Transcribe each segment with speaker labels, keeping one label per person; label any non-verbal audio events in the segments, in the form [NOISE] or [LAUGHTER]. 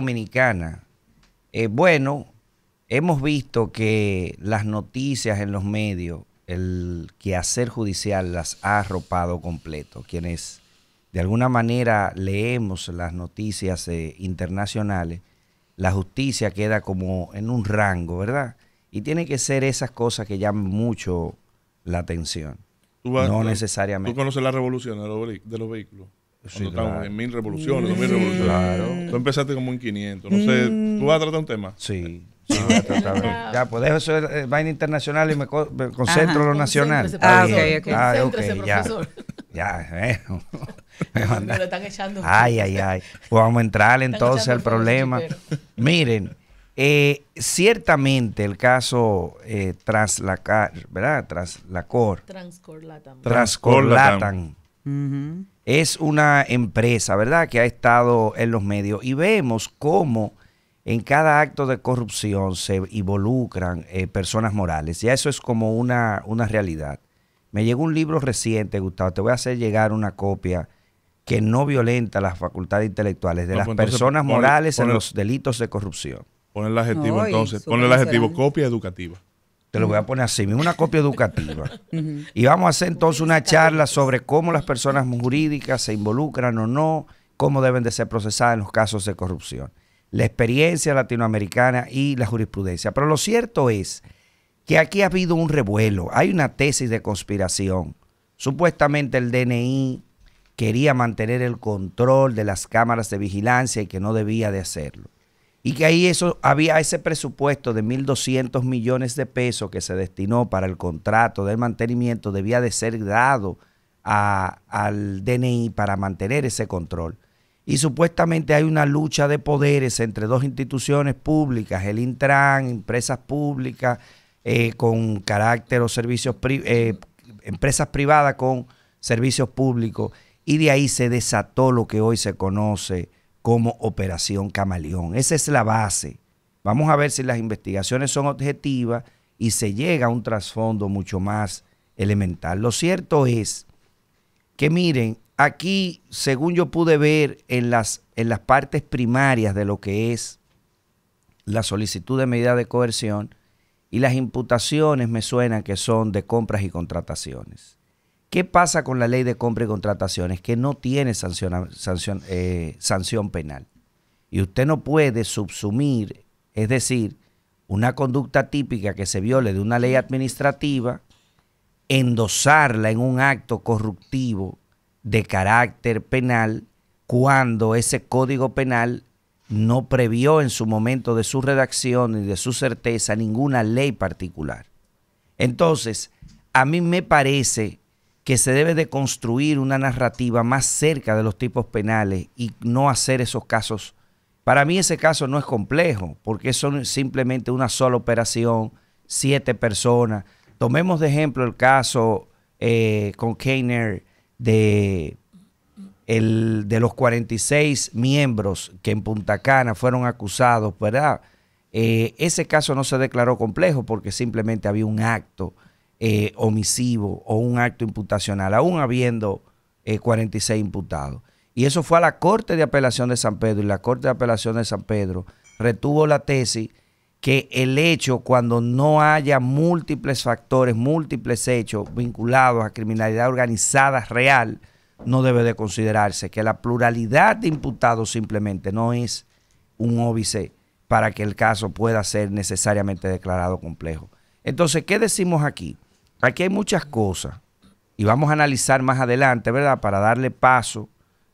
Speaker 1: Dominicana. Eh, bueno, hemos visto que las noticias en los medios, el quehacer judicial las ha arropado completo. Quienes de alguna manera leemos las noticias eh, internacionales, la justicia queda como en un rango, ¿verdad? Y tiene que ser esas cosas que llaman mucho la atención. no necesariamente. ¿Tú
Speaker 2: conoces la revolución de los vehículos? Sí, en mil revoluciones, dos mil revoluciones. Claro. Tú empezaste como en 500. No sé, ¿tú vas a tratar un tema? Sí. Eh. sí voy a [LAUGHS] ya, pues dejo eso de eh, vaina
Speaker 1: internacional y me, concentro en lo nacional.
Speaker 3: Ah, ok, ok. Ah, ya. [LAUGHS]
Speaker 2: Ya,
Speaker 1: eh. [LAUGHS] me Lo
Speaker 3: están echando. Ay,
Speaker 1: ay, ay. Pues vamos a entrar entonces al problema. Miren, ciertamente el caso eh, Traslacar, ¿verdad? Tras Transcorlatan.
Speaker 3: Transcorlatan. Transcorlatan
Speaker 1: es una empresa, ¿verdad?, que ha estado en los medios y vemos cómo en cada acto de corrupción se involucran eh, personas morales. Ya eso es como una, realidad. Me llegó un libro reciente, Gustavo, te voy a hacer llegar una copia que no violenta las facultades intelectuales de las pues, personas morales en los delitos de corrupción.
Speaker 2: Pon el adjetivo entonces, pon el adjetivo copia educativa. Te lo
Speaker 1: voy a poner así, una copia educativa. [LAUGHS] Y vamos a hacer entonces una charla sobre cómo las personas jurídicas se involucran o no, cómo deben de ser procesadas en los casos de corrupción, la experiencia latinoamericana y la jurisprudencia. Pero lo cierto es que aquí ha habido un revuelo, hay una tesis de conspiración. Supuestamente el DNI quería mantener el control de las cámaras de vigilancia y que no debía de hacerlo. Y que ahí eso, había ese presupuesto de 1.200 millones de pesos que se destinó para el contrato del mantenimiento, debía de ser dado al DNI para mantener ese control. Y supuestamente hay una lucha de poderes entre dos instituciones públicas, el Intran, empresas públicas eh, con carácter o servicios, eh, empresas privadas con servicios públicos. Y de ahí se desató lo que hoy se conoce como Operación Camaleón. Esa es la base. Vamos a ver si las investigaciones son objetivas y se llega a un trasfondo mucho más elemental. Lo cierto es que miren, aquí, según yo pude ver en las, en las partes primarias de lo que es la solicitud de medida de coerción, y las imputaciones me suenan que son de compras y contrataciones. ¿Qué pasa con la ley de compra y contrataciones? Que no tiene sanción, eh, sanción penal. Y usted no puede subsumir, es decir, una conducta típica que se viole de una ley administrativa, endosarla en un acto corruptivo de carácter penal cuando ese código penal no previó en su momento de su redacción y de su certeza ninguna ley particular. Entonces, a mí me parece que se debe de construir una narrativa más cerca de los tipos penales y no hacer esos casos. Para mí ese caso no es complejo, porque son simplemente una sola operación, siete personas. Tomemos de ejemplo el caso eh, con Keiner de, de los 46 miembros que en Punta Cana fueron acusados, ¿verdad? Eh, ese caso no se declaró complejo porque simplemente había un acto eh, omisivo o un acto imputacional, aún habiendo 46 eh, imputados. Y eso fue a la Corte de Apelación de San Pedro y la Corte de Apelación de San Pedro retuvo la tesis que el hecho cuando no haya múltiples factores, múltiples hechos vinculados a criminalidad organizada real, no debe de considerarse, que la pluralidad de imputados simplemente no es un óbice para que el caso pueda ser necesariamente declarado complejo. Entonces, ¿qué decimos aquí? Aquí hay muchas cosas y vamos a analizar más adelante, ¿verdad? Para darle paso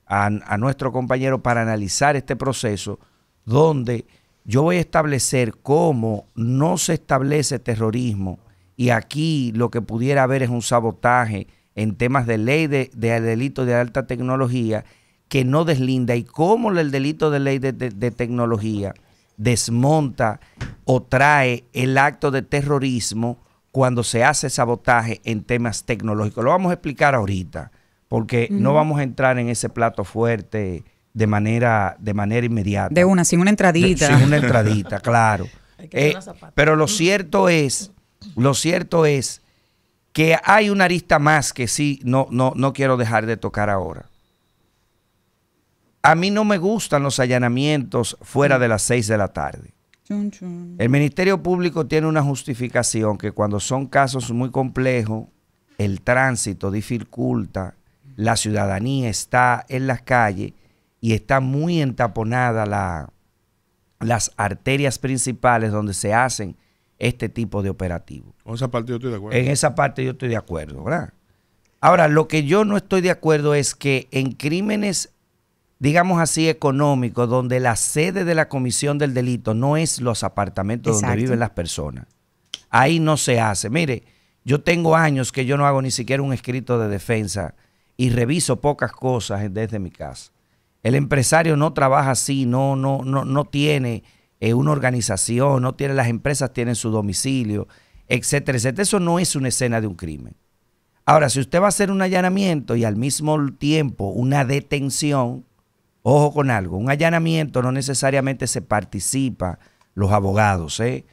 Speaker 1: a, nuestro compañero para analizar este proceso donde yo voy a establecer cómo no se establece terrorismo y aquí lo que pudiera haber es un sabotaje en temas de ley de, delito de alta tecnología que no deslinda y cómo el delito de ley de tecnología desmonta o trae el acto de terrorismo cuando se hace sabotaje en temas tecnológicos. Lo vamos a explicar ahorita, porque no vamos a entrar en ese plato fuerte de manera, de manera inmediata. De una, sin una entradita. sin una entradita, [LAUGHS] claro. Eh, pero lo cierto es, lo cierto es que hay una arista más que sí, no, no, no quiero dejar de tocar ahora. A mí no me gustan los allanamientos fuera de las seis de la tarde. El Ministerio Público tiene una justificación que cuando son casos muy complejos, el tránsito dificulta, la ciudadanía está en las calles y está muy entaponada las arterias principales donde se hacen este tipo de operativos.
Speaker 2: En esa parte yo estoy de acuerdo. En
Speaker 1: esa parte yo estoy de acuerdo, ¿verdad? Ahora, lo que yo no estoy de acuerdo es que en crímenes digamos así, económico, donde la sede de la comisión del delito no es los apartamentos donde viven las personas. Ahí no se hace. Mire, yo tengo años que yo no hago ni siquiera un escrito de defensa y reviso pocas cosas desde mi casa. El empresario no trabaja así, no, no, no, no tiene eh, una organización, no tiene, las empresas tienen su domicilio, etcétera, etcétera. Eso no es una escena de un crimen. Ahora, si usted va a hacer un allanamiento y al mismo tiempo una detención, Ojo con algo, un allanamiento no necesariamente se participa los abogados, ¿eh?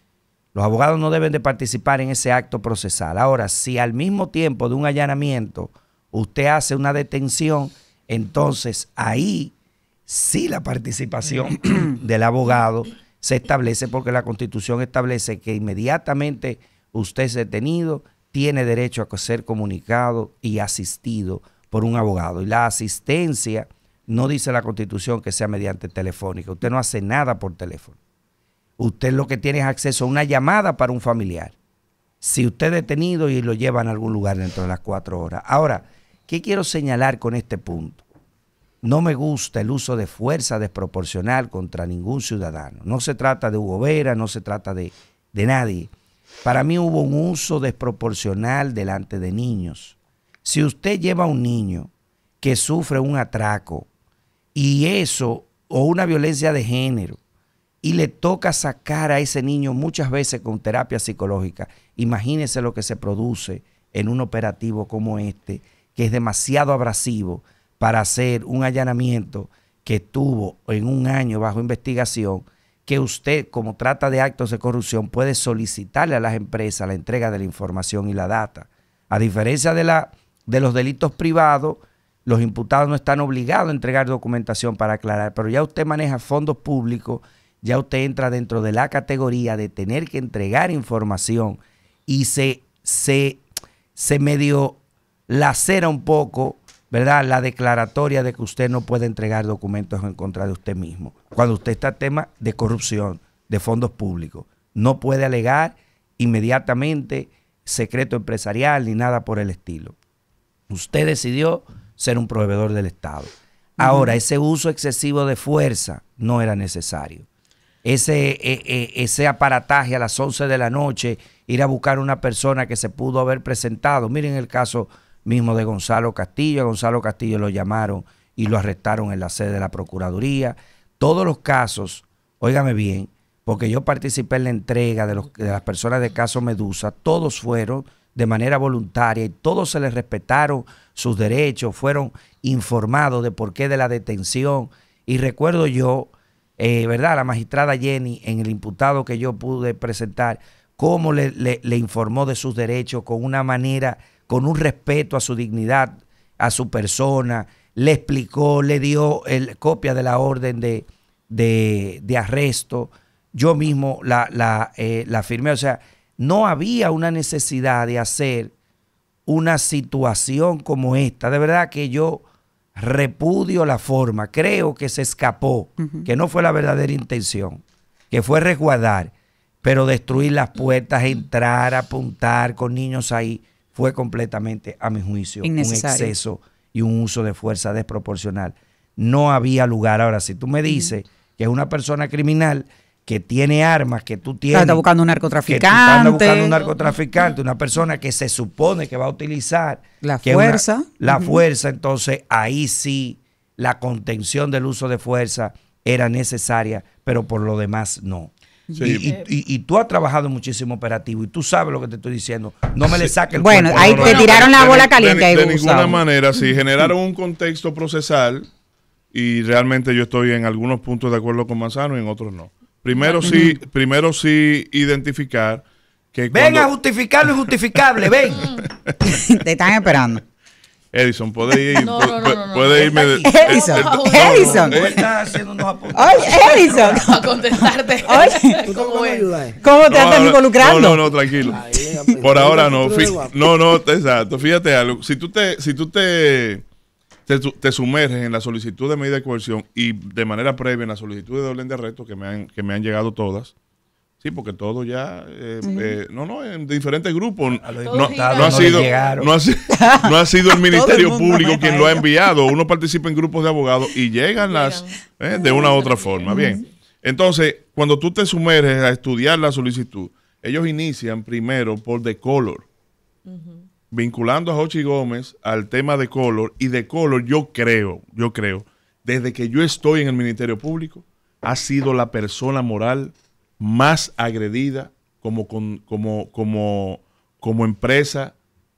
Speaker 1: Los abogados no deben de participar en ese acto procesal. Ahora, si al mismo tiempo de un allanamiento usted hace una detención, entonces ahí sí la participación [CLEARS THROAT] del abogado se establece porque la constitución establece que inmediatamente usted es detenido, tiene derecho a ser comunicado y asistido por un abogado. Y la asistencia no dice la constitución que sea mediante telefónica. Usted no hace nada por teléfono. Usted lo que tiene es acceso a una llamada para un familiar. Si usted es detenido y lo lleva a algún lugar dentro de las cuatro horas. Ahora, ¿qué quiero señalar con este punto? No me gusta el uso de fuerza desproporcional contra ningún ciudadano. No se trata de Hugo Vera, no se trata de, de nadie. Para mí hubo un uso desproporcional delante de niños. Si usted lleva a un niño que sufre un atraco y eso, o una violencia de género, y le toca sacar a ese niño muchas veces con terapia psicológica. Imagínese lo que se produce en un operativo como este, que es demasiado abrasivo para hacer un allanamiento que tuvo en un año bajo investigación, que usted, como trata de actos de corrupción, puede solicitarle a las empresas la entrega de la información y la data. A diferencia de, la, de los delitos privados, los imputados no están obligados a entregar documentación para aclarar, pero ya usted maneja fondos públicos, ya usted entra dentro de la categoría de tener que entregar información y se, se, medio lacera un poco, ¿verdad? La declaratoria de que usted no puede entregar documentos en contra de usted mismo. Cuando usted está tema de corrupción, de fondos públicos, no puede alegar inmediatamente secreto empresarial ni nada por el estilo. Usted decidió ser un proveedor del Estado. Ahora, ese uso excesivo de fuerza no era necesario. Ese, e, e, ese aparataje a las 11 de la noche, ir a buscar una persona que se pudo haber presentado. Miren el caso mismo de Gonzalo Castillo. A Gonzalo Castillo lo llamaron y lo arrestaron en la sede de la Procuraduría. Todos los casos, óigame bien, porque yo participé en la entrega de, de las personas de caso Medusa, todos fueron de manera voluntaria y todos se les respetaron sus derechos, fueron informados de por qué de la detención. Y recuerdo yo, eh, ¿verdad? La magistrada Jenny, en el imputado que yo pude presentar, cómo le, le, informó de sus derechos con una manera, con un respeto a su dignidad, a su persona, le explicó, le dio el, copia de la orden de, de, arresto. Yo mismo la, la, eh, la firmé. O sea, no había una necesidad de hacer una situación como esta. De verdad que yo repudio la forma. Creo que se escapó, que no fue la verdadera intención, que fue resguardar, pero destruir las puertas, entrar, apuntar con niños ahí, fue completamente, a mi juicio, un exceso y un uso de fuerza desproporcional. No había lugar. Ahora, si tú me dices que es una persona criminal, que tiene armas que tú tienes. está buscando un narcotraficante. Que buscando un narcotraficante, una persona que se supone que va a utilizar la fuerza. la fuerza, entonces ahí sí la contención del uso de fuerza era necesaria, pero por lo demás no. Y, tú has trabajado muchísimo operativo y tú sabes lo que te estoy diciendo. No me le saques el Bueno, ahí te tiraron la bola caliente. De, de ninguna manera, Sí generaron
Speaker 2: un contexto procesal, y realmente yo estoy en algunos puntos de acuerdo con Manzano y en otros no. Primero sí, primero sí identificar que Ven a
Speaker 1: justificar lo injustificable, ven. Te están esperando.
Speaker 2: Edison, puede ir. No, no, no, puede irme. De, Edison, Edison. Oye,
Speaker 3: Edison. A contestarte.
Speaker 2: ¿cómo, te andas involucrando? No, no, tranquilo. Por ahora no. No, no, exacto. Fíjate algo. Si tú te, si tú te te, sumerges en la solicitud de medida de coerción y de manera previa en la solicitud de orden de arresto que me han, que me han llegado todas. Sí, porque todo ya, eh, eh, no, no, en diferentes grupos. [LAUGHS] No, ha sido, no, ha el Ministerio Público quien lo ha enviado. Uno participa en grupos de abogados y llegan las eh, de una u otra forma. Bien, entonces, cuando tú te sumerges a estudiar la solicitud, ellos inician primero por de color vinculando a Hochi Gómez al tema de Color y de Color, yo creo, yo creo, desde que yo estoy en el Ministerio Público, ha sido la persona moral más agredida como, como, como, como empresa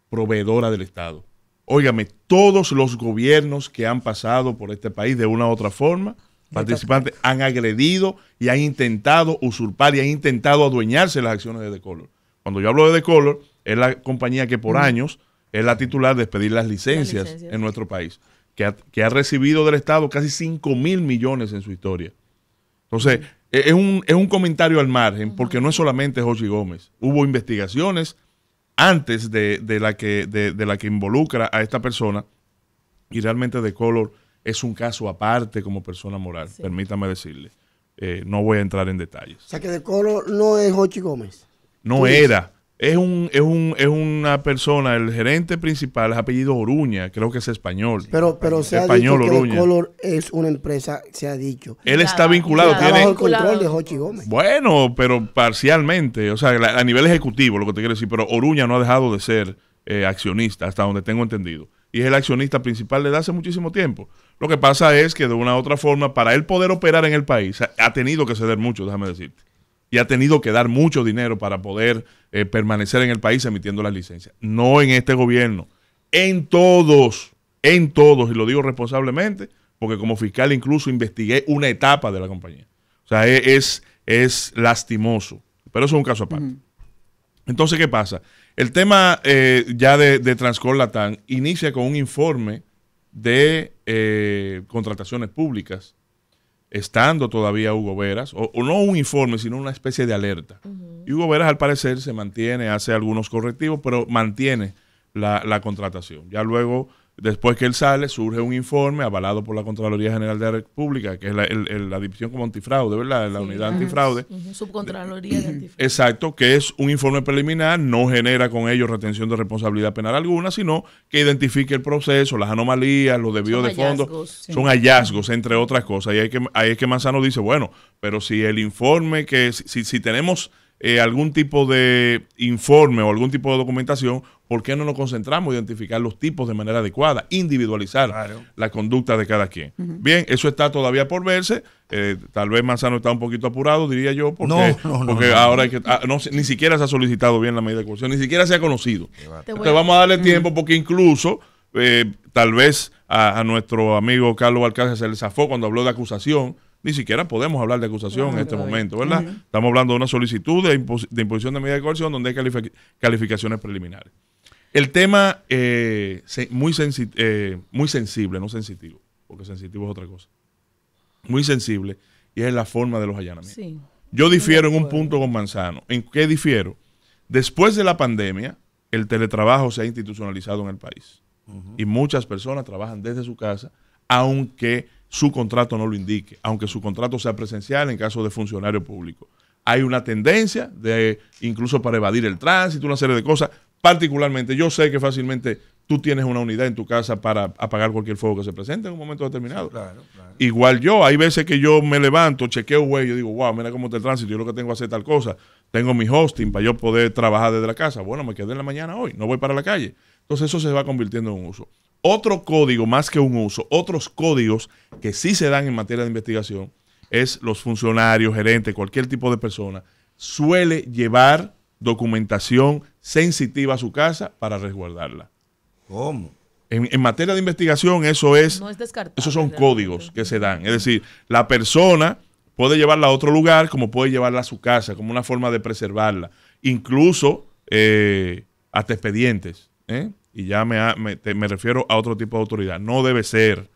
Speaker 2: proveedora del Estado. Óigame, todos los gobiernos que han pasado por este país de una u otra forma, participantes, han agredido y han intentado usurpar y han intentado adueñarse las acciones de De Color. Cuando yo hablo de De Color, es la compañía que por mm. años es la titular de pedir las licencias, en nuestro país, que ha, recibido del Estado casi 5 mil millones en su historia. Entonces, es, un, comentario al margen, porque no es solamente Jochi Gómez. Hubo investigaciones antes de, la que, de, la que involucra a esta persona y realmente de color es un caso aparte como persona moral, permítame decirle. Eh, no voy a entrar en detalles. O
Speaker 4: sea que de color no es Jochi Gómez.
Speaker 2: No era, es, un, es, un, es una persona, el gerente principal apellido Oruña, creo que es español. Pero, pero se ha dicho que
Speaker 4: Color es una empresa, se ha dicho. Él está vinculado, tiene... el control de Jochi Gómez.
Speaker 2: Bueno, pero parcialmente, o sea, a nivel ejecutivo, lo que te quiero decir, pero Oruña no ha dejado de ser eh, accionista, hasta donde tengo entendido. Y es el accionista principal desde hace muchísimo tiempo. Lo que pasa es que de una u otra forma, para él poder operar en el país, ha tenido que ceder mucho, déjame decirte y ha tenido que dar mucho dinero para poder eh, permanecer en el país emitiendo las licencias. No en este gobierno, en todos, en todos, y lo digo responsablemente, porque como fiscal incluso investigué una etapa de la compañía. O sea, e, es, es lastimoso, pero eso es un caso aparte. Entonces, ¿qué pasa? El tema eh, ya de, de Latam inicia con un informe de eh, contrataciones públicas estando todavía Hugo Veras, o, no un informe, sino una especie de alerta. Y Hugo Veras al parecer se mantiene, hace algunos correctivos, pero mantiene la, la contratación. Ya luego Después que él sale, surge un informe avalado por la Contraloría General de la República, que es la, División como Antifraude, ¿verdad? La Unidad Antifraude.
Speaker 3: subcontraloría de
Speaker 2: Antifraude. Exacto, que es un informe preliminar, no genera con ello retención de responsabilidad penal alguna, sino que identifique el proceso, las anomalías, los debidos de fondo Son hallazgos, entre otras cosas. Y ahí es que, ahí es que Manzano dice, bueno, pero si el informe que, si, si tenemos eh, algún tipo de informe o algún tipo de documentación, ¿por qué no nos concentramos en identificar los tipos de manera adecuada, individualizar la conducta de cada quien? Bien, eso está todavía por verse. Eh, tal vez Manzano está un poquito apurado, diría yo, porque, ahora hay ah, ni siquiera se ha solicitado bien la medida de corrupción, ni siquiera se ha conocido.
Speaker 3: Entonces vamos
Speaker 2: a darle tiempo porque incluso eh, tal vez a, nuestro amigo Carlos Alcázar se le zafó cuando habló de acusación ni siquiera podemos hablar de acusación en este momento, ¿verdad? Estamos hablando de una solicitud de, imposición de medida de coerción donde hay calificaciones preliminares. El tema eh, eh, muy, sensible, no sensitivo, porque sensitivo es otra cosa. Muy sensible y es la forma de los allanamientos. Yo difiero en un punto con Manzano. ¿En qué difiero? Después de la pandemia, el teletrabajo se ha institucionalizado en el país. Y muchas personas trabajan desde su casa, aunque su contrato no lo indique, aunque su contrato sea presencial en caso de funcionario público. Hay una tendencia de incluso para evadir el tránsito, una serie de cosas. Particularmente, yo sé que fácilmente tú tienes una unidad en tu casa para apagar cualquier fuego que se presente en un momento determinado. claro, Igual yo, hay veces que yo me levanto, chequeo güey, yo digo, wow, mira cómo está el tránsito, yo lo que tengo que hacer tal cosa, tengo mi hosting para yo poder trabajar desde la casa. Bueno, me quedé en la mañana hoy, no voy para la calle. Entonces eso se va convirtiendo en un uso. Otro código, más que un uso, otros códigos que sí se dan en materia de investigación es los funcionarios, gerentes, cualquier tipo de persona, suele llevar documentación sensitiva a su casa para resguardarla. ¿Cómo? En, materia de investigación, eso es. No
Speaker 3: es esos
Speaker 2: son códigos que se dan. Es decir, la persona puede llevarla a otro lugar como puede llevarla a su casa, como una forma de preservarla. Incluso eh, hasta expedientes. ¿eh? Y ya me, me, me refiero a otro tipo de autoridad. No debe ser,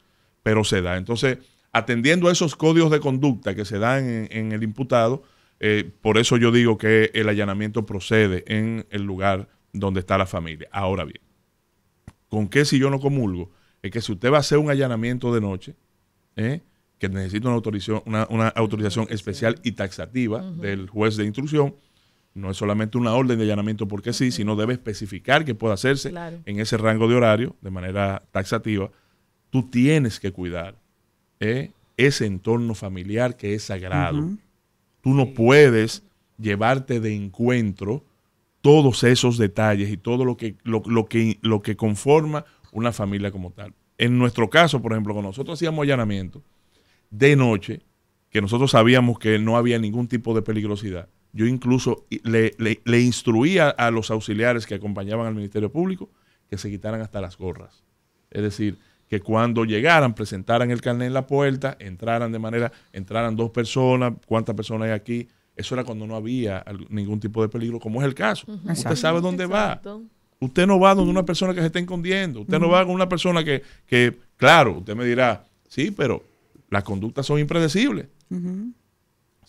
Speaker 2: pero se da. Entonces, atendiendo a esos códigos de conducta que se dan en, el imputado, eh, por eso yo digo que el allanamiento procede en el lugar donde está la familia. Ahora bien, ¿con qué si yo no comulgo? Es que si usted va a hacer un allanamiento de noche, eh, que necesita una, una autorización especial y taxativa del juez de instrucción, no es solamente una orden de allanamiento porque sí, sino debe especificar que puede hacerse en ese rango de horario de manera taxativa. Tú tienes que cuidar eh, ese entorno familiar que es sagrado. Tú no puedes llevarte de encuentro todos esos detalles y todo lo que, lo, que, lo que conforma una familia como tal. En nuestro caso, por ejemplo, con nosotros hacíamos allanamiento de noche, que nosotros sabíamos que no había ningún tipo de peligrosidad, yo incluso le, instruía a los auxiliares que acompañaban al Ministerio Público que se quitaran hasta las gorras. Es decir, que cuando llegaran, presentaran el carnet en la puerta, entraran de manera, entraran dos personas, cuántas personas hay aquí. Eso era cuando no había ningún tipo de peligro, como es el caso. Usted sabe dónde va. Usted no va donde una persona que se está escondiendo. Usted no va con una persona que, claro, usted me dirá, sí, pero las conductas son impredecibles.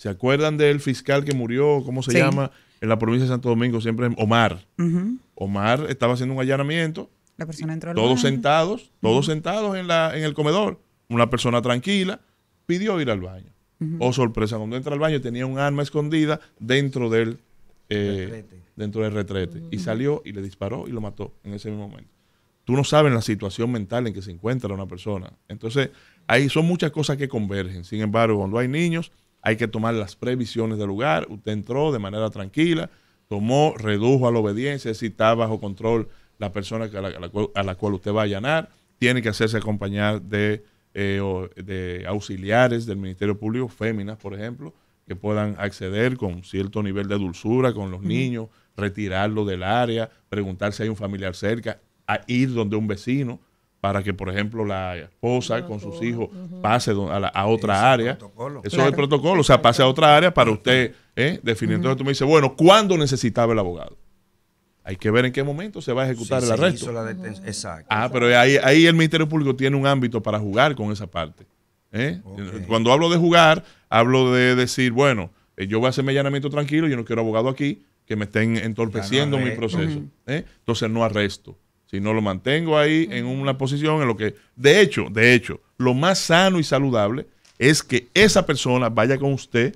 Speaker 2: ¿Se acuerdan del fiscal que murió? ¿Cómo se llama? En la provincia de Santo Domingo, siempre Omar. Omar estaba haciendo un allanamiento. La persona entró Todos sentados, todos sentados en, la, en el comedor. Una persona tranquila pidió ir al baño. o Oh, sorpresa, cuando entra al baño tenía un arma escondida dentro del, eh, Dentro del retrete. Y salió y le disparó y lo mató en ese mismo momento tú no sabes la situación mental en que se encuentra una persona. Entonces, ahí son muchas cosas que convergen. Sin embargo, cuando hay niños, hay que tomar las previsiones del lugar. Usted entró de manera tranquila, tomó, redujo a la obediencia, si está bajo control la persona a la, cual, usted va a allanar. Tiene que hacerse acompañar eh, de, auxiliares del Ministerio Público, féminas, por ejemplo, que puedan acceder con cierto nivel de dulzura con los niños, retirarlo del área, preguntar si hay un familiar cerca, a ir donde un vecino para que, por ejemplo, la esposa con sus hijos pase a, otra área. Eso es el protocolo, o sea, pase a otra área para usted eh, definir. Entonces tú me dices, bueno, ¿cuándo necesitaba el abogado? Hay que ver en qué momento se va a ejecutar el arresto. Exacto. Ah, pero ahí, el Ministerio Público tiene un ámbito para jugar con esa parte. Eh. Cuando hablo de jugar, hablo de decir, bueno, eh, yo voy a hacer mi allanamiento tranquilo, yo no quiero abogado aquí que me estén entorpeciendo mi proceso. Entonces no arresto. Si no lo mantengo ahí en una posición en lo que, de hecho, de hecho, lo más sano y saludable es que esa persona vaya con usted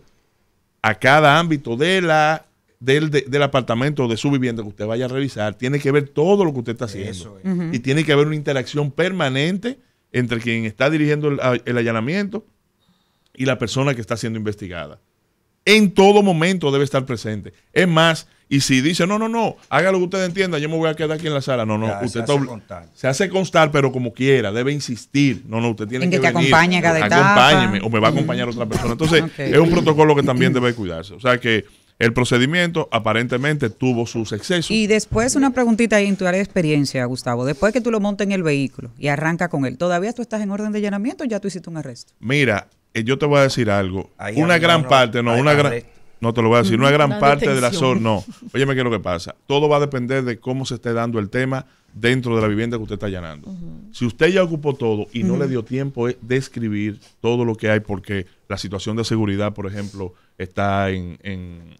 Speaker 2: a cada ámbito de la, del, apartamento o de su vivienda que usted vaya a revisar. Tiene que ver todo lo que usted está haciendo. Y tiene que haber una interacción permanente entre quien está dirigiendo el allanamiento y la persona que está siendo investigada en todo momento debe estar presente. Es más, y si dice, no, no, no, haga lo que usted entienda, yo me voy a quedar aquí en la sala. No, no, usted se hace, constar. se hace constar, pero como quiera, debe insistir. No, no, usted tiene en que, te acompañe cada Acompáñeme, o me va a acompañar otra persona. Entonces, es un protocolo que también debe cuidarse. O sea que el procedimiento aparentemente tuvo sus excesos. Y después una
Speaker 1: preguntita ahí en tu área de experiencia, Gustavo. Después que tú lo montes en el vehículo y arranca con él, ¿todavía tú estás en orden de llenamiento o ya tú hiciste un arresto?
Speaker 2: Mira, eh, yo te voy a decir algo. una gran parte, no, una gran... No te lo voy a decir, no es gran parte del de la zona, no. Óyeme qué es lo que pasa. Todo va a depender de cómo se esté dando el tema dentro de la vivienda que usted está allanando. Si usted ya ocupó todo y no le dio tiempo eh, de escribir todo lo que hay porque la situación de seguridad, por ejemplo, está en,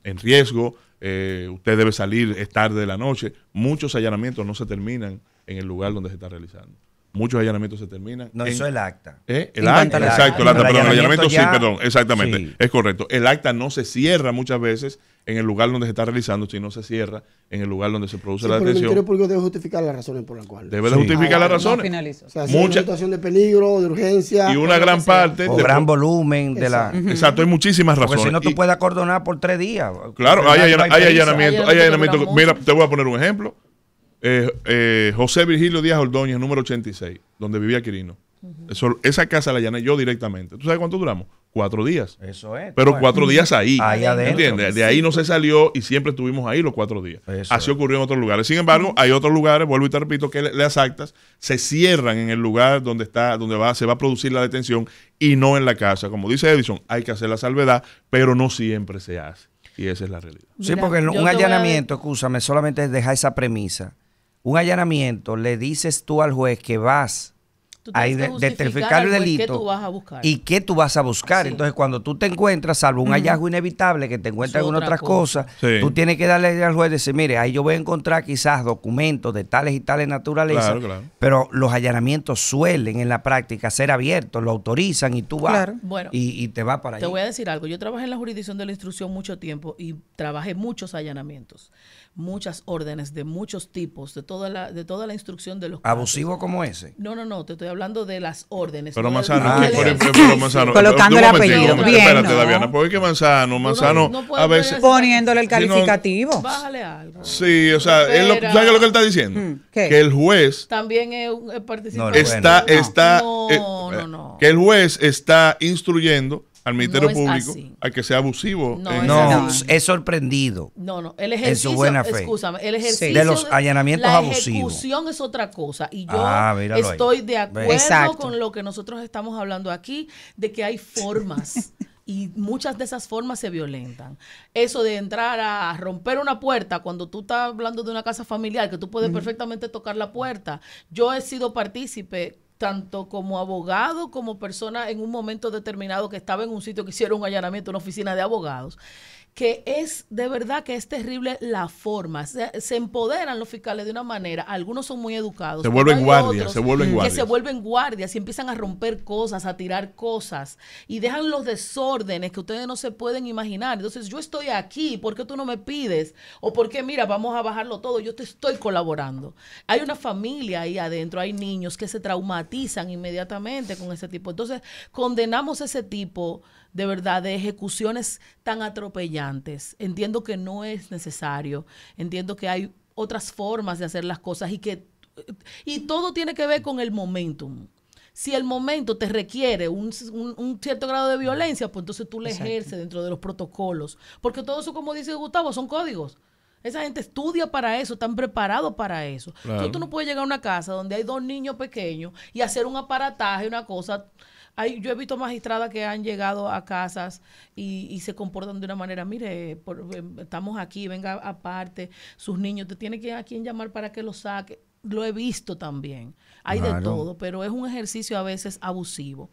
Speaker 2: riesgo, eh, usted debe salir, es tarde de la noche, muchos allanamientos no se terminan en el lugar donde se está realizando muchos allanamientos se terminan. No, eso es el acta. ¿Eh? El, acta, exacto, el acta, allanamiento sí, perdón, exactamente, es correcto. El acta no se cierra muchas veces en el lugar donde se está realizando, sino se cierra en el lugar donde se produce la detención. El Ministerio
Speaker 4: Público debe justificar las razones por las cuales. Debe justificar las ah, razones. o sea, situación de peligro, de urgencia. Y una
Speaker 2: gran parte. O de, gran volumen de la. Exacto, hay muchísimas razones. Porque si no,
Speaker 1: tú puedes acordonar por tres días. Claro, hay, allanamientos. Hay allanamiento mira,
Speaker 2: te voy a poner un ejemplo. Eh, eh, José Virgilio Díaz Ordóñez, número 86, donde vivía Quirino. esa casa la allané yo directamente. ¿Tú sabes cuánto duramos? Cuatro días. Eso es. Pero cuatro días ahí. Ahí adentro. ¿Entiendes? De ahí no se salió y siempre estuvimos ahí los cuatro días. Así ocurrió en otros lugares. Sin embargo, hay otros lugares, vuelvo y te repito, que las actas se cierran en el lugar donde está, donde va, se va a producir la detención y no en la casa. Como dice Edison, hay que hacer la salvedad, pero no siempre se hace. Y esa es la realidad. Sí, porque un allanamiento, escúchame,
Speaker 1: solamente deja esa premisa un allanamiento, le dices tú al juez que vas a identificar el delito y qué tú vas a buscar. Entonces, cuando tú te encuentras, salvo un hallazgo inevitable que te encuentras en otra otras cosa. tú tienes que darle al juez decir, mire, ahí yo voy a encontrar quizás documentos de tales y tales naturaleza, pero los allanamientos suelen en la práctica ser abiertos, lo autorizan y tú vas y, te vas para allá. Te voy a
Speaker 3: decir algo, yo trabajé en la jurisdicción de la instrucción mucho tiempo y trabajé muchos allanamientos muchas órdenes de muchos tipos, de toda la, de toda la instrucción de los... ¿Abusivo como ese? No, no, no, te estoy hablando de las órdenes. Pero Manzano, Colocando el apellido. Bien, espérate, Daviana, porque qué Manzano,
Speaker 2: Manzano a veces... Poniéndole el calificativo. bájale algo. Sí, o sea, ¿sabes lo que él está diciendo? Mm, que el juez...
Speaker 3: También es un participante. Está, está... No, eh,
Speaker 2: no, no. Que el juez está instruyendo al Ministerio Público hay que sea abusivo. No, es sorprendido.
Speaker 3: No, no, el ejercicio, en su buena fe. el ejercicio de los allanamientos abusivos. La ejecución es otra cosa y yo ah, estoy de acuerdo con lo que nosotros estamos hablando aquí de que hay formas [LAUGHS] y muchas de esas formas se violentan. Eso de entrar a romper una puerta cuando tú estás hablando de una casa familiar, que tú puedes perfectamente tocar la puerta. Yo he sido partícipe tanto como abogado como persona en un momento determinado que estaba en un sitio que hicieron un allanamiento, una oficina de abogados, que es de verdad que es terrible la forma. Se, empoderan los fiscales de una manera. Algunos son muy educados. Se vuelven guardias, se vuelven guardias. se vuelven guardias y empiezan a romper cosas, a tirar cosas y dejan los desórdenes que ustedes no se pueden imaginar. Entonces, yo estoy aquí, ¿por qué tú no me pides? O porque, mira, vamos a bajarlo todo, yo te estoy colaborando. Hay una familia ahí adentro, hay niños que se traumatizan inmediatamente con ese tipo. Entonces, condenamos ese tipo de verdad de ejecuciones tan atropellantes. Entiendo que no es necesario, entiendo que hay otras formas de hacer las cosas y que y todo tiene que ver con el momentum. Si el momento te requiere un, cierto grado de violencia, pues entonces tú le ejerces dentro de los protocolos. Porque todo eso, como dice Gustavo, son códigos. Esa gente estudia para eso, están preparados para eso. tú no puedes llegar a una casa donde hay dos niños pequeños y hacer un aparataje, una cosa. yo he visto magistradas que han llegado a casas y, se comportan de una manera, mire, eh, estamos aquí, venga aparte, sus niños, te tiene que a quien llamar para que los saque. Lo he visto también. Hay de todo, pero es un ejercicio a veces abusivo.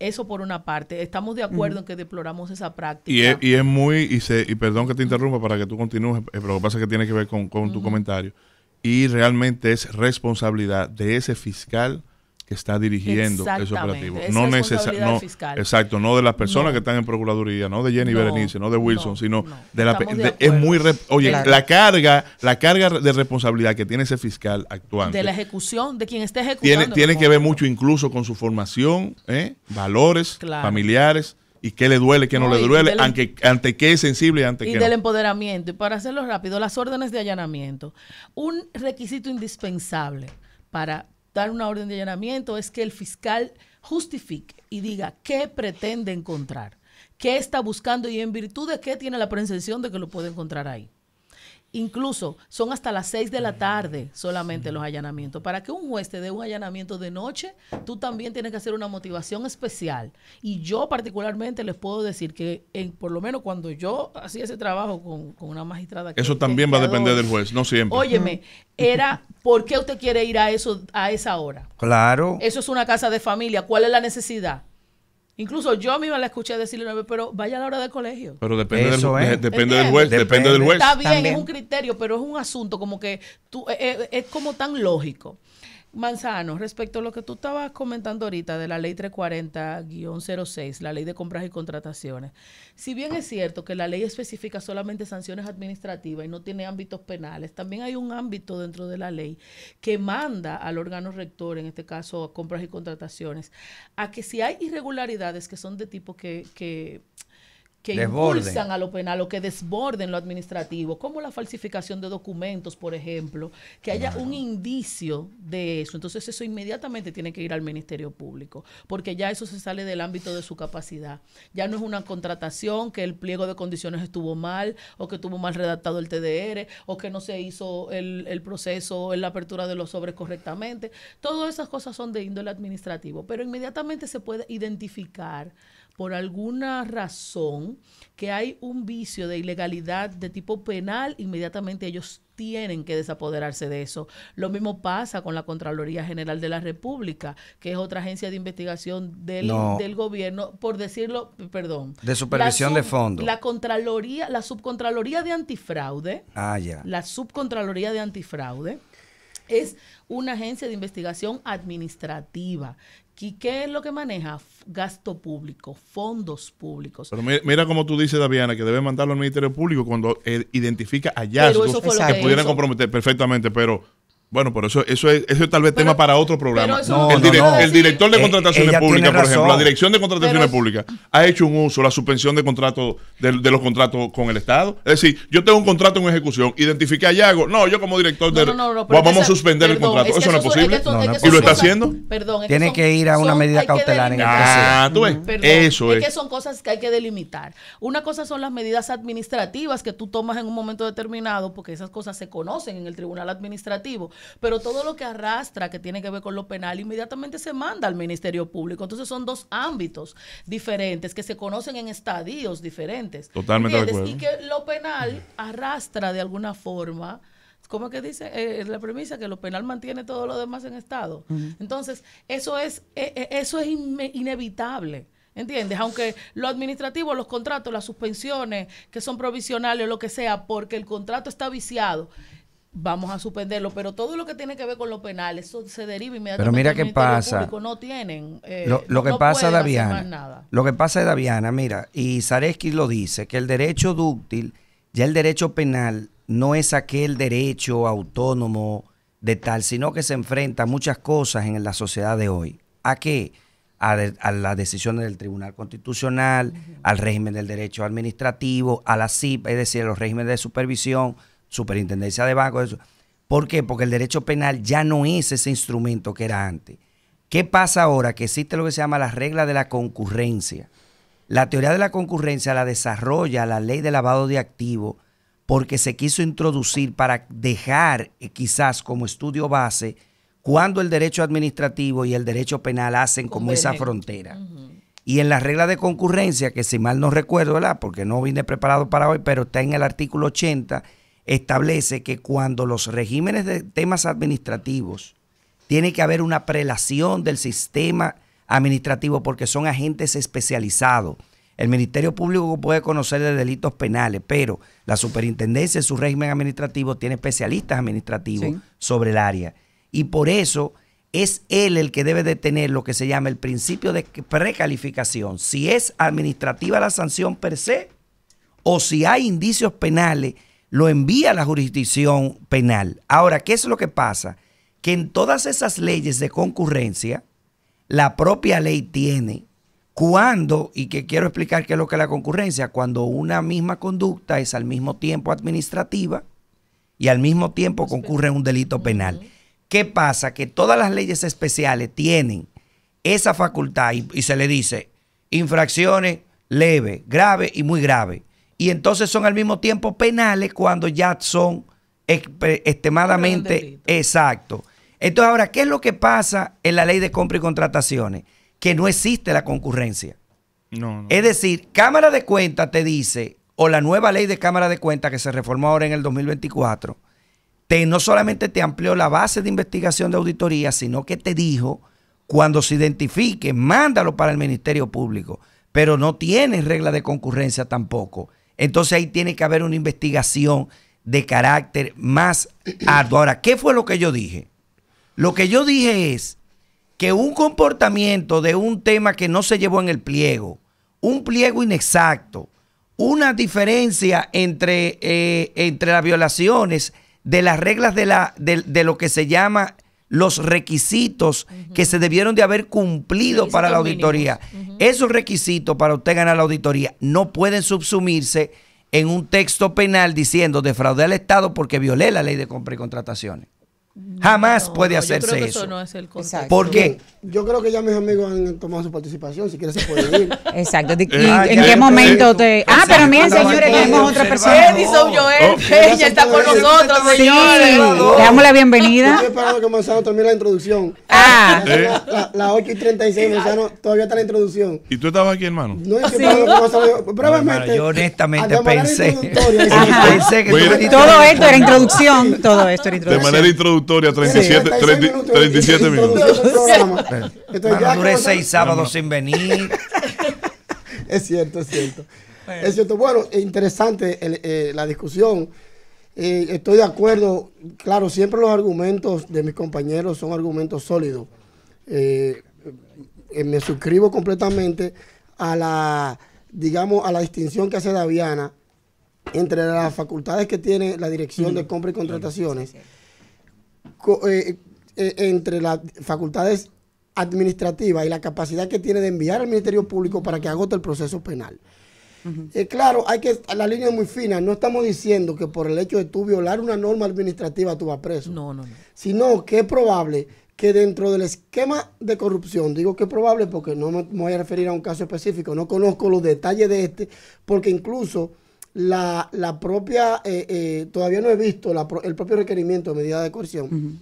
Speaker 3: Eso por una parte, estamos de acuerdo en que deploramos esa práctica.
Speaker 2: Y es, muy, y, se, y perdón que te interrumpa para que tú continúes, eh, pero lo que pasa es que tiene que ver con, tu comentario. Y realmente es responsabilidad de ese fiscal que está dirigiendo esos operativo. no necesariamente. No, exacto, no de las personas que están en Procuraduría, no de Jenny Berenice, no de Wilson, sino de la. es muy. oye, la carga la carga de responsabilidad que tiene ese fiscal actuante. De la
Speaker 3: ejecución, de quien esté ejecutando. Tiene, que
Speaker 2: ver mucho incluso con su formación, ¿eh? valores familiares y qué le duele, qué no, le duele, em- ante, qué es sensible y ante qué. Y del
Speaker 3: empoderamiento. Y para hacerlo rápido, las órdenes de allanamiento. Un requisito indispensable para dar una orden de allanamiento es que el fiscal justifique y diga qué pretende encontrar, qué está buscando y en virtud de qué tiene la presunción de que lo puede encontrar ahí incluso son hasta las 6 de la tarde solamente los allanamientos. Para que un juez te dé un allanamiento de noche, tú también tienes que hacer una motivación especial. Y yo particularmente les puedo decir que por lo menos cuando yo hacía ese trabajo con, una magistrada... eso también va a depender del
Speaker 2: juez, no siempre.
Speaker 3: Óyeme, era, ¿por qué usted quiere ir a, eso, a esa hora?
Speaker 2: Claro.
Speaker 3: Eso es una casa de familia, ¿cuál es la necesidad? Incluso yo misma la escuché decirle una pero vaya a la hora del colegio.
Speaker 2: Pero depende, Eso del, es. depende del juez. Depende. del juez. Está bien, es un
Speaker 3: criterio, pero es un asunto como que tú, eh, eh, es como tan lógico. Manzano, respecto a lo que tú estabas comentando ahorita de la ley 340-06, la ley de compras y contrataciones, si bien es cierto que la ley especifica solamente sanciones administrativas y no tiene ámbitos penales, también hay un ámbito dentro de la ley que manda al órgano rector, en este caso a compras y contrataciones, a que si hay irregularidades que son de tipo que, que que impulsan a lo penal o que desborden lo administrativo, como la falsificación de documentos, por ejemplo, que haya un indicio de eso. Entonces eso inmediatamente tiene que ir al Ministerio Público, porque ya eso se sale del ámbito de su capacidad. Ya no es una contratación que el pliego de condiciones estuvo mal o que estuvo mal redactado el TDR o que no se hizo el, el proceso en la apertura de los sobres correctamente. Todas esas cosas son de índole administrativo, pero inmediatamente se puede identificar por alguna razón que hay un vicio de ilegalidad de tipo penal, inmediatamente ellos tienen que desapoderarse de eso. Lo mismo pasa con la Contraloría General de la República, que es otra agencia de investigación del, gobierno, por decirlo, perdón. De supervisión de fondo. La Contraloría, la Subcontraloría de Antifraude.
Speaker 1: Ah, ya. La
Speaker 3: Subcontraloría de Antifraude es una agencia de investigación administrativa qué es lo que maneja? Gasto público, fondos públicos. Pero mira,
Speaker 2: como tú dices, Daviana, que debe mandarlo al Ministerio Público cuando eh, identifica hallazgos que pudieran comprometer perfectamente, pero bueno, pero eso, eso, es, eso es tal vez tema para otro programa. el, director de eh, contrataciones públicas, por ejemplo, la dirección de contrataciones públicas, ha hecho un uso, la suspensión de contrato, de, los contratos con el Estado. Es decir, yo tengo un contrato en ejecución, identifiqué a Yago. No, yo como director de. vamos a suspender el contrato. eso no es posible. ¿Y lo está haciendo?
Speaker 3: Perdón. Tiene que ir a una medida cautelar en el Ah, tú eso es. que son cosas que hay que delimitar. Una cosa son las medidas administrativas que tú tomas en un momento determinado, porque esas cosas se conocen en el tribunal administrativo pero todo lo que arrastra que tiene que ver con lo penal inmediatamente se manda al Ministerio Público. Entonces son dos ámbitos diferentes que se conocen en estadios diferentes. Totalmente Y que lo penal arrastra de alguna forma. ¿Cómo que dice eh, la premisa? Que lo penal mantiene todo lo demás en estado. Entonces, eso es, eh, eh, eso es inevitable. ¿Entiendes? Aunque lo administrativo, los contratos, las suspensiones que son provisionales o lo que sea, porque el contrato está viciado, vamos a suspenderlo, pero todo lo que tiene que ver con lo penal, eso se deriva inmediatamente. Pero mira qué pasa. No tienen. lo, que pasa, Daviana.
Speaker 1: Lo que pasa es, Daviana, mira, y Zareski lo dice, que el derecho dúctil, ya el derecho penal, no es aquel derecho autónomo de tal, sino que se enfrenta a muchas cosas en la sociedad de hoy. ¿A qué? A, las decisiones del Tribunal Constitucional, al régimen del derecho administrativo, a la CIP, es decir, a los regímenes de supervisión superintendencia de bancos eso. ¿Por qué? Porque el derecho penal ya no es ese instrumento que era antes. ¿Qué pasa ahora? Que existe lo que se llama la regla de la concurrencia. La teoría de la concurrencia la desarrolla la ley de lavado de activos porque se quiso introducir para dejar eh, quizás como estudio base cuando el derecho administrativo y el derecho penal hacen como esa frontera. Y en la regla de concurrencia, que si mal no recuerdo, ¿verdad? Porque no vine preparado para hoy, pero está en el artículo 80 establece que cuando los regímenes de temas administrativos tiene que haber una prelación del sistema administrativo porque son agentes especializados. El Ministerio Público puede conocer de delitos penales, pero la superintendencia en su régimen administrativo tiene especialistas administrativos sobre el área. Y por eso es él el que debe de tener lo que se llama el principio de precalificación. Si es administrativa la sanción per se o si hay indicios penales lo envía a la jurisdicción penal. Ahora, ¿qué es lo que pasa? Que en todas esas leyes de concurrencia, la propia ley tiene cuando, y que quiero explicar qué es lo que es la concurrencia, cuando una misma conducta es al mismo tiempo administrativa y al mismo tiempo concurre un delito penal. ¿Qué pasa? Que todas las leyes especiales tienen esa facultad y, y se le dice infracciones leve, grave y muy grave y entonces son al mismo tiempo penales cuando ya son extremadamente exactos. Entonces ahora, ¿qué es lo que pasa en la ley de compra y contrataciones? Que no existe la concurrencia. No, Es decir, Cámara de Cuentas te dice, o la nueva ley de Cámara de Cuentas que se reformó ahora en el 2024, te, no solamente te amplió la base de investigación de auditoría, sino que te dijo, cuando se identifique, mándalo para el Ministerio Público, pero no tiene regla de concurrencia tampoco. Entonces ahí tiene que haber una investigación de carácter más ardua. Ahora, ¿qué fue lo que yo dije? Lo que yo dije es que un comportamiento de un tema que no se llevó en el pliego, un pliego inexacto, una diferencia entre, eh, entre las violaciones de las reglas de, la, de lo que se llama los requisitos que se debieron de haber cumplido para la auditoría. Esos requisitos para usted ganar la auditoría no pueden subsumirse en un texto penal diciendo defraude al Estado porque violé la ley de compra y contrataciones. Jamás puede hacerse eso.
Speaker 4: ¿Por qué? Yo creo que ya mis amigos han tomado su participación. Si quieres, se puede ir. [LAUGHS]
Speaker 1: Exacto. Eh,
Speaker 4: en qué momento
Speaker 3: te.?
Speaker 1: Ah, pero miren, señores, tenemos
Speaker 4: otra persona. Edison Joel oh, ella está con nosotros, señores. Le damos la bienvenida. Estoy esperando que Manzano termine la introducción. Ah. La 8 y 36, Manzano, todavía está la introducción.
Speaker 2: ¿Y tú estabas aquí, hermano? No, ah,
Speaker 4: es que
Speaker 2: Yo honestamente pensé. [LAUGHS] Pensé que Todo esto era
Speaker 1: introducción. Todo esto era
Speaker 4: introducción. De manera
Speaker 2: introductoria. 37, minutos, 37
Speaker 1: [LAUGHS] duré seis sábados sin venir.
Speaker 4: [LAUGHS] es cierto, es cierto. Bueno. Es interesante eh, la discusión. Eh, estoy de acuerdo. Claro, siempre los argumentos de mis compañeros son argumentos sólidos. Eh, me suscribo completamente a la, digamos, a la distinción que hace Daviana entre las facultades que tiene la Dirección de mm. Compra y Contrataciones. Eh, eh, eh, entre las facultades administrativas y la capacidad que tiene de enviar al Ministerio Público para que agote el proceso penal. claro, hay que la línea es muy fina. No estamos diciendo que por el hecho de tú violar una norma administrativa tú vas preso. No, no, no. Sino que es probable que dentro del esquema de corrupción, digo que es probable porque no me voy a referir a un caso específico, no conozco los detalles de este, porque incluso la, la propia, eh, eh, todavía no he visto el propio requerimiento de medida de coerción,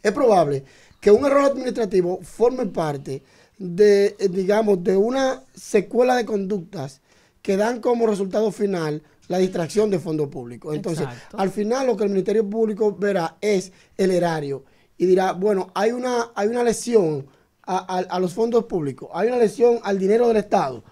Speaker 4: es probable que un error administrativo forme parte de, eh, digamos, de una secuela de conductas que dan como resultado final la distracción de fondos públicos. Entonces, al final lo que el Ministerio Público verá es el erario y dirá, bueno, hay una, hay una lesión a los fondos públicos, hay una lesión al dinero del Estado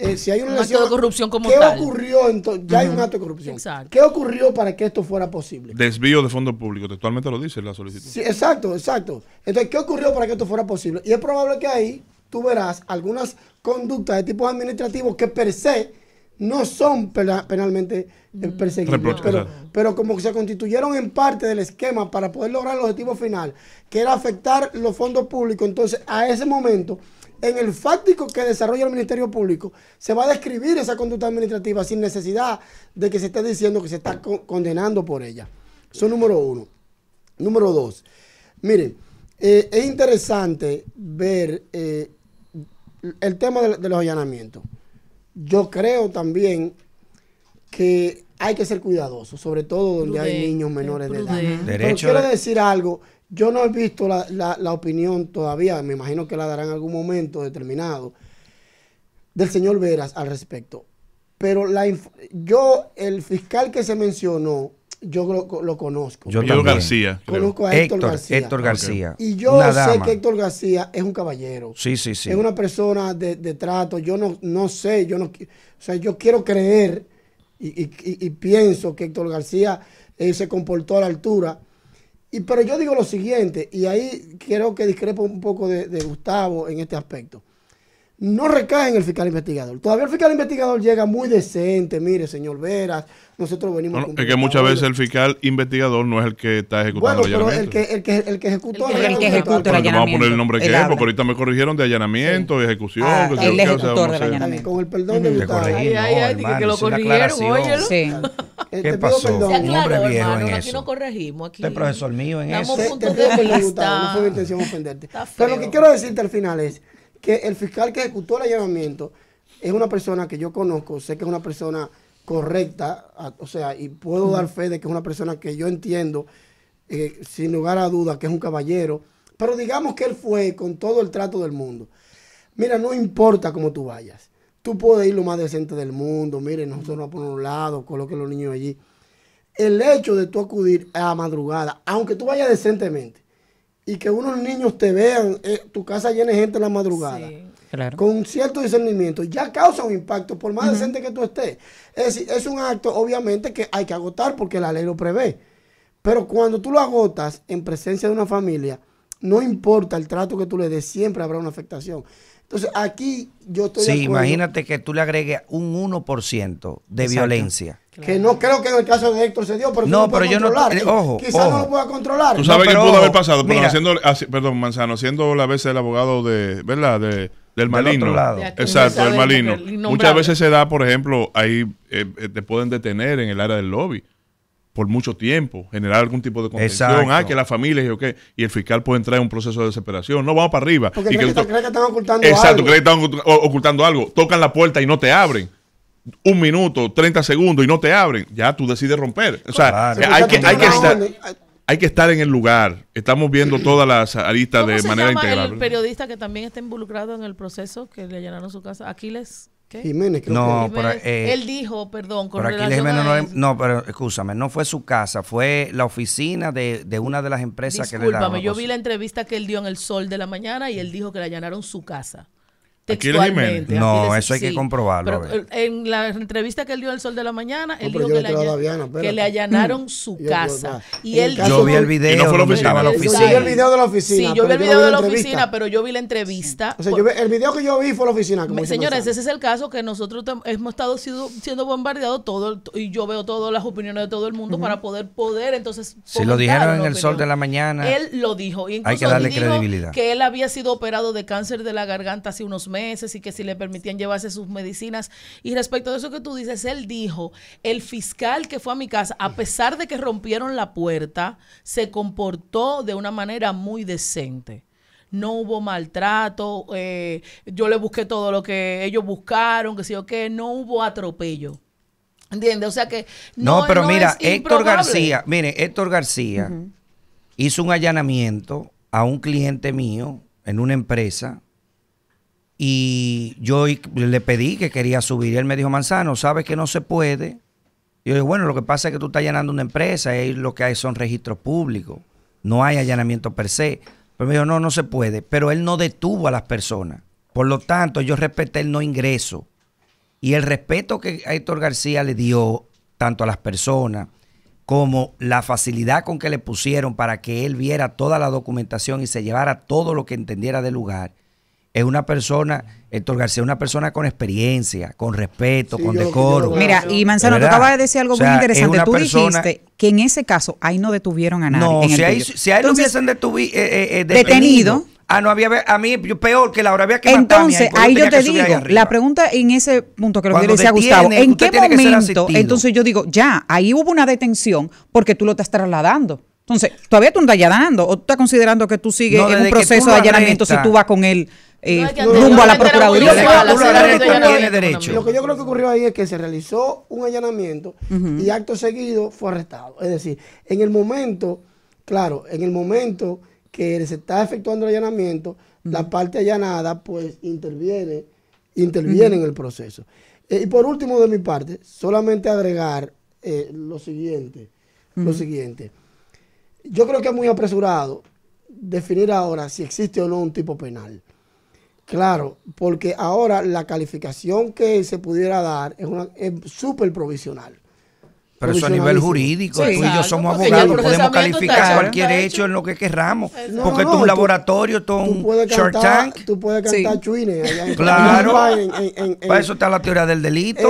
Speaker 4: eh, si hay un acto de corrupción como ¿qué ocurrió? Entonces, ya hay un acto de corrupción. Exacto. ¿Qué ocurrió para que esto fuera posible?
Speaker 2: Desvío de fondos públicos, textualmente lo dice la solicitud.
Speaker 4: exacto, exacto. Entonces, ¿qué ocurrió para que esto fuera posible? Y es probable que ahí tú verás algunas conductas de tipo administrativo que per se no son penalmente eh, mm. perseguibles. pero, pero, como se constituyeron en parte del esquema para poder lograr el objetivo final, que era afectar los fondos públicos, entonces a ese momento en el fáctico que desarrolla el Ministerio Público, se va a describir esa conducta administrativa sin necesidad de que se esté diciendo que se está condenando por ella. Eso es número uno. Número dos. Miren, eh, es interesante ver eh, el tema de, los allanamientos. Yo creo también que hay que ser cuidadosos, sobre todo donde hay niños menores de edad. Derecho Pero quiero decir algo yo no he visto la, opinión todavía, me imagino que la darán en algún momento determinado, del señor Veras al respecto. Pero la yo, el fiscal que se mencionó, yo lo, conozco. Yo también. García. Conozco a Héctor, García. Héctor García. Y yo sé que Héctor García es un caballero. Sí, sí, sí. Es una persona de, trato. Yo no, no sé, yo no, o sea, yo quiero creer y, y, pienso que Héctor García eh, se comportó a la altura y, pero yo digo lo siguiente, y ahí quiero que discrepo un poco de Gustavo en este aspecto no recae en el fiscal investigador. Todavía el fiscal investigador llega muy decente, mire, señor Veras, nosotros venimos... es que muchas veces
Speaker 2: el fiscal investigador no es el que está ejecutando bueno, pero
Speaker 4: el, que, el, que, el que ejecutó el, que ejecuta el allanamiento. Vamos a poner el nombre que es, porque
Speaker 2: ahorita me corrigieron de allanamiento, ejecución... Ah, el ejecutor allanamiento. Con el perdón de Ahí que lo corrigieron, oye. Sí. [LAUGHS] Eh, ¿Qué pasó? Un hombre Aquí
Speaker 3: no corregimos, aquí... Este profesor mío en eso. no
Speaker 4: fue mi intención ofenderte. Pero lo que quiero decirte al final es el fiscal que ejecutó el allanamiento es una persona que yo conozco, sé que es una persona correcta, o sea, y puedo dar fe de que es una persona que yo entiendo, eh, sin lugar a dudas, que es un caballero, pero digamos que él fue con todo el trato del mundo. Mira, no importa cómo tú vayas, tú puedes ir lo más decente del mundo, miren, nosotros vamos ponemos un lado, coloquen los niños allí. El hecho de tú acudir a madrugada, aunque tú vayas decentemente, y que unos niños te vean, eh, tu casa llena de gente en la madrugada. Con cierto discernimiento, ya causa un impacto, por más decente que tú estés. Es es un acto, obviamente, que hay que agotar porque la ley lo prevé. Pero cuando tú lo agotas en presencia de una familia, no importa el trato que tú le des, siempre habrá una afectación. Entonces, aquí yo estoy. Sí, imagínate
Speaker 1: que tú le agregues un 1% de violencia.
Speaker 4: Que no creo que en el caso de Héctor se dio, pero no, pero yo no. Eh, ojo, Quizás no lo pueda controlar. Tú sabes que pudo haber pasado, pero
Speaker 2: haciendo, perdón, Manzano, siendo la vez el abogado de, ¿verdad? De, del malino, Exacto, del malino, Muchas veces se da, por ejemplo, ahí eh, eh, te pueden detener en el área del lobby por mucho tiempo, generar algún tipo de contención, ah, que la familia y y el fiscal puede entrar en un proceso de desesperación, no vamos para arriba. Porque y cree que, están ocultando Exacto, algo. Cree que están ocultando algo. Tocan la puerta y no te abren un minuto, 30 segundos y no te abren, ya tú decides romper. O sea, hay, que, estar, hay que estar en el lugar. Estamos viendo todas las aristas de manera llama integral. el
Speaker 3: periodista que también está involucrado en el proceso que le llenaron su casa? Aquiles. Jiménez, no, que eh, él dijo, perdón, con
Speaker 1: no, pero escúchame, no fue su casa, fue la oficina de, una de las empresas que le yo vi la
Speaker 3: entrevista que él dio en El Sol de la Mañana y él dijo que le allanaron su casa.
Speaker 1: No, eso hay que comprobarlo.
Speaker 3: en la entrevista que él dio el Sol de la Mañana, él dijo que le, allanaron mm. su casa. Y él yo vi el video no oficina. Yo vi el video de la oficina. Sí, yo vi el video de la oficina, pero yo vi la entrevista. el video que
Speaker 4: yo vi fue la oficina. señores,
Speaker 3: ese es el caso que nosotros hemos estado siendo bombardeados todo y yo veo todas las opiniones de todo el mundo para poder poder entonces si lo dijeron en el
Speaker 1: sol de la mañana él
Speaker 3: lo dijo hay que darle credibilidad que él había sido operado de cáncer de la garganta hace unos meses y que si le permitían llevarse sus medicinas. Y respecto de eso que tú dices, él dijo, el fiscal que fue a mi casa, a pesar de que rompieron la puerta, se comportó de una manera muy decente no hubo maltrato, eh, yo le busqué todo lo que ellos buscaron, que si yo qué, no hubo atropello. entiende O sea que... No, pero mira, Héctor García,
Speaker 1: mire, Héctor García hizo un allanamiento a un cliente mío en una empresa y yo le pedí que quería subir. Y él me dijo, Manzano, ¿sabes que no se puede? Y yo dije, bueno, lo que pasa es que tú estás llenando una empresa y lo que hay son registros públicos. No hay allanamiento per se. Pero me dijo, no, no se puede. Pero él no detuvo a las personas. Por lo tanto, yo respeté el no ingreso. Y el respeto que Héctor García le dio tanto a las personas como la facilidad con que le pusieron para que él viera toda la documentación y se llevara todo lo que entendiera del lugar es una persona, Héctor García una persona con experiencia, con respeto, con decoro. Mira, y Manzano, tú acabas de decir algo muy interesante. Tú dijiste que en ese caso ahí no detuvieron a nadie. No, si, ahí, si ahí lo hubiesen detuvi, eh, eh, eh, detenido, Ah, no había, a mí peor que la hora había que Entonces, ahí yo te digo,
Speaker 3: la pregunta en ese punto que lo que yo decía Gustavo, ¿en qué momento? Entonces
Speaker 1: yo digo, ya, ahí hubo una detención porque tú lo estás trasladando. Entonces, todavía tú no estás allanando o tú estás considerando que tú sigues en un proceso de allanamiento si tú vas con él eh, la Lo que
Speaker 4: yo creo que ocurrió ahí es que se realizó un allanamiento y acto seguido fue arrestado. Es decir, en el momento, claro, en el momento que se está efectuando el allanamiento, la parte allanada pues interviene, interviene en el proceso. Eh, y por último de mi parte, solamente agregar eh, lo siguiente, lo siguiente. Yo creo que es muy apresurado definir ahora si existe o no un tipo penal. Claro, porque ahora la calificación que se pudiera dar es, una, es súper provisional.
Speaker 1: Pero eso a nivel jurídico, tú y yo somos abogados, podemos calificar cualquier hecho en lo que querramos. porque no, un laboratorio, tú, un short tank. Tú
Speaker 4: puedes cantar Chuine.
Speaker 1: claro. En, Para eso está la teoría del delito.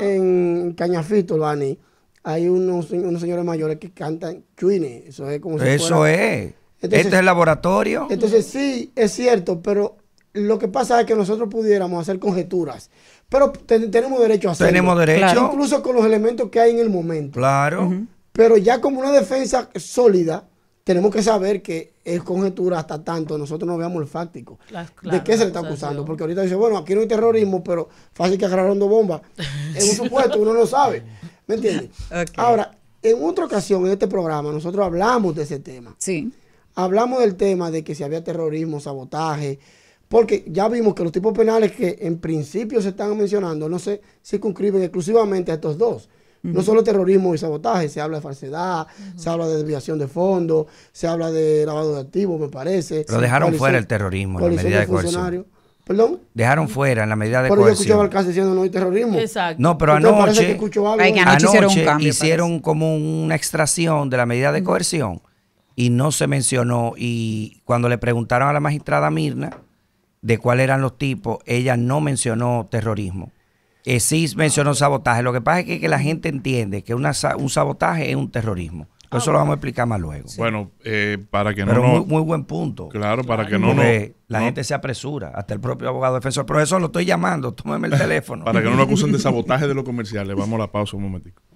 Speaker 4: En, Cañafito, Lani, hay unos, señores mayores que cantan Chuine. Eso es como si Eso es. este es el laboratorio. Entonces, sí, es cierto, pero lo que pasa es que nosotros pudiéramos hacer conjeturas, pero tenemos derecho a hacerlo. Tenemos derecho. Incluso con los elementos que hay en el momento. Claro. Pero ya como una defensa sólida, tenemos que saber que es conjetura hasta tanto nosotros no veamos el fáctico de qué se le está acusando. Porque ahorita dice, bueno, aquí no hay terrorismo, pero fácil que agarraron dos bombas. [LAUGHS] Es un supuesto, uno no sabe. ¿Me entiendes? Ahora, en otra ocasión en este programa, nosotros hablamos de ese tema. Sí. Hablamos del tema de que si había terrorismo, sabotaje, porque ya vimos que los tipos penales que en principio se están mencionando no se circunscriben exclusivamente a estos dos. No solo terrorismo y sabotaje, se habla de falsedad, se habla de desviación de fondos, se habla de lavado de activos, me parece. Pero dejaron fuera el terrorismo en la medida de coerción. ¿Perdón?
Speaker 1: Dejaron fuera en la medida de coerción. Pero yo escuchaba
Speaker 4: al caso diciendo no hay terrorismo.
Speaker 3: Exacto.
Speaker 1: No, pero anoche,
Speaker 4: anoche, hicieron,
Speaker 1: hicieron como una extracción de la medida de coerción y no se mencionó. Y cuando le preguntaron a la magistrada Mirna, de cuáles eran los tipos, ella no mencionó terrorismo. Eh, sí mencionó sabotaje. Lo que pasa es que, la gente entiende que un sabotaje es un terrorismo. eso lo vamos a explicar más luego.
Speaker 2: Bueno, eh, para que no. Pero muy,
Speaker 1: buen punto.
Speaker 2: Claro, para que no.
Speaker 1: la gente se apresura, hasta el propio abogado
Speaker 2: defensor. eso lo estoy llamando, [LAUGHS] tómeme el teléfono. para que no lo acusen de sabotaje de los comerciales. Vamos a la pausa un momentico.